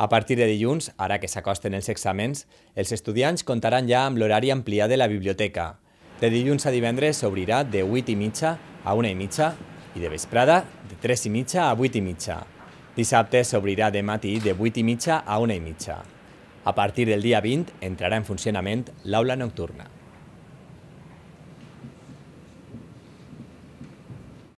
A partir de dilluns, ara que s'acosten els exàmens, els estudiants comptaran ja amb l'horari ampliat de la biblioteca. De dilluns a divendres s'obrirà de 8 i mitja a 1 i mitja i de vesprada de 3 i mitja a 8 i mitja. Dissabte s'obrirà de matí de 8 i mitja a 1 i mitja. A partir del dia 20 entrarà en funcionament l'aula nocturna.